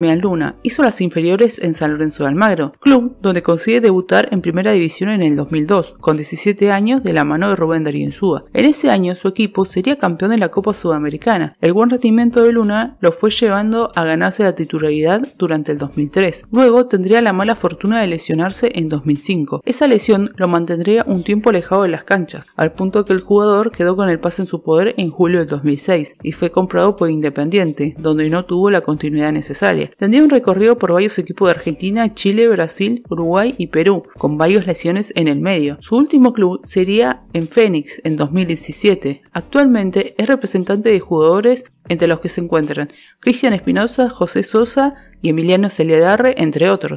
Luna hizo las inferiores en San Lorenzo de Almagro, club donde consigue debutar en primera división en el 2002, con 17 años de la mano de Rubén Darío En ese año su equipo sería campeón de la Copa Sudamericana. El buen rendimiento de Luna lo fue llevando a ganarse la titularidad durante el 2003. Luego tendría la mala fortuna de lesionarse en 2005. Esa lesión lo mantendría un tiempo alejado de las canchas, al punto que el jugador quedó con el pase en su poder en julio del 2006 y fue comprado por Independiente, donde no tuvo la continuidad necesaria. Tendría un recorrido por varios equipos de Argentina, Chile, Brasil, Uruguay y Perú, con varias lesiones en el medio. Su último club sería en Fénix en 2017. Actualmente es representante de jugadores entre los que se encuentran Cristian Espinosa, José Sosa y Emiliano Celiadarre, entre otros.